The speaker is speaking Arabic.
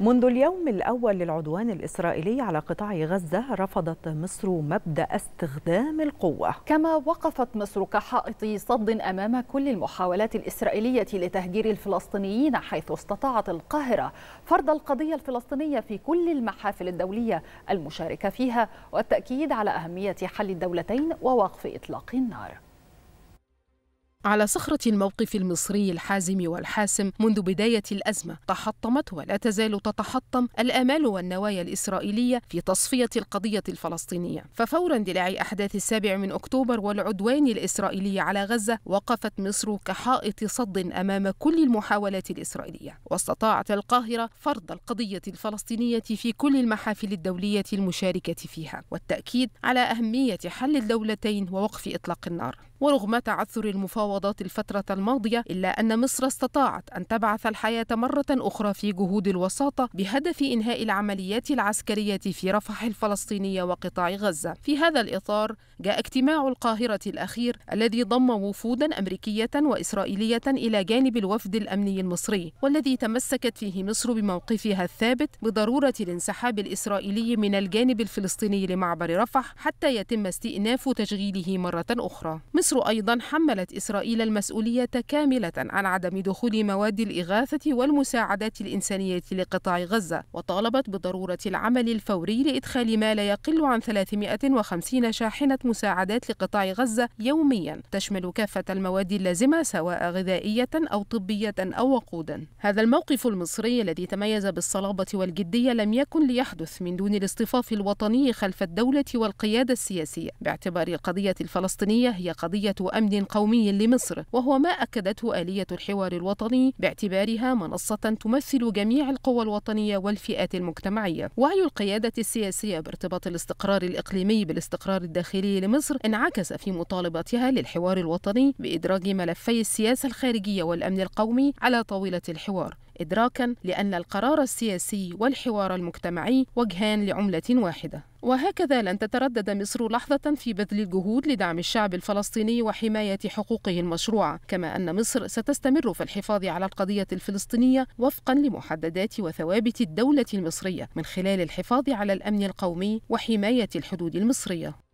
منذ اليوم الأول للعدوان الإسرائيلي على قطاع غزة رفضت مصر مبدأ استخدام القوة كما وقفت مصر كحائط صد أمام كل المحاولات الإسرائيلية لتهجير الفلسطينيين حيث استطاعت القاهرة فرض القضية الفلسطينية في كل المحافل الدولية المشاركة فيها والتأكيد على أهمية حل الدولتين ووقف إطلاق النار على صخرة الموقف المصري الحازم والحاسم منذ بداية الأزمة تحطمت ولا تزال تتحطم الآمال والنوايا الإسرائيلية في تصفية القضية الفلسطينية ففور اندلاع أحداث السابع من أكتوبر والعدوان الإسرائيلي على غزة وقفت مصر كحائط صد أمام كل المحاولات الإسرائيلية واستطاعت القاهرة فرض القضية الفلسطينية في كل المحافل الدولية المشاركة فيها والتأكيد على أهمية حل الدولتين ووقف إطلاق النار ورغم تعثر المفاوضات الفترة الماضية إلا أن مصر استطاعت أن تبعث الحياة مرة أخرى في جهود الوساطة بهدف إنهاء العمليات العسكرية في رفح الفلسطينية وقطاع غزة في هذا الإطار جاء اجتماع القاهرة الأخير الذي ضم وفودا أمريكية وإسرائيلية إلى جانب الوفد الأمني المصري والذي تمسكت فيه مصر بموقفها الثابت بضرورة الانسحاب الإسرائيلي من الجانب الفلسطيني لمعبر رفح حتى يتم استئناف تشغيله مرة أخرى مصر مصر أيضا حملت إسرائيل المسؤولية كاملة عن عدم دخول مواد الإغاثة والمساعدات الإنسانية لقطاع غزة وطالبت بضرورة العمل الفوري لإدخال ما لا يقل عن 350 شاحنة مساعدات لقطاع غزة يوميا تشمل كافة المواد اللازمة سواء غذائية أو طبية أو وقودا هذا الموقف المصري الذي تميز بالصلابة والجدية لم يكن ليحدث من دون الاصطفاف الوطني خلف الدولة والقيادة السياسية باعتبار القضية الفلسطينية هي قضية اتفاقية أمن قومي لمصر وهو ما أكدته آلية الحوار الوطني باعتبارها منصة تمثل جميع القوى الوطنية والفئات المجتمعية وعي القيادة السياسية بارتباط الاستقرار الإقليمي بالاستقرار الداخلي لمصر انعكس في مطالبتها للحوار الوطني بإدراج ملفي السياسة الخارجية والأمن القومي على طاولة الحوار إدراكا لأن القرار السياسي والحوار المجتمعي وجهان لعملة واحدة وهكذا لن تتردد مصر لحظة في بذل الجهود لدعم الشعب الفلسطيني وحماية حقوقه المشروعة، كما أن مصر ستستمر في الحفاظ على القضية الفلسطينية وفقا لمحددات وثوابت الدولة المصرية من خلال الحفاظ على الأمن القومي وحماية الحدود المصرية.